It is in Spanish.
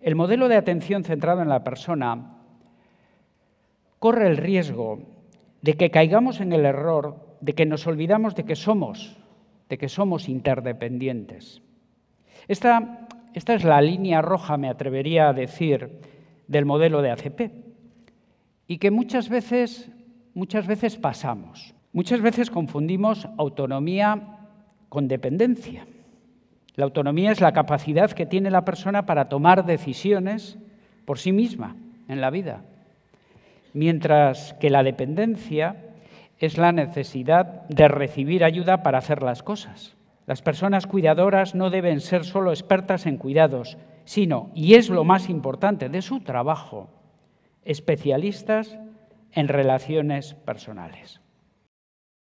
El modelo de atención centrado en la persona corre el riesgo de que caigamos en el error de que nos olvidamos de que somos, de que somos interdependientes. Esta, esta es la línea roja, me atrevería a decir, del modelo de ACP y que muchas veces, muchas veces pasamos. Muchas veces confundimos autonomía con dependencia. La autonomía es la capacidad que tiene la persona para tomar decisiones por sí misma en la vida, mientras que la dependencia es la necesidad de recibir ayuda para hacer las cosas. Las personas cuidadoras no deben ser solo expertas en cuidados, sino, y es lo más importante de su trabajo, especialistas en relaciones personales.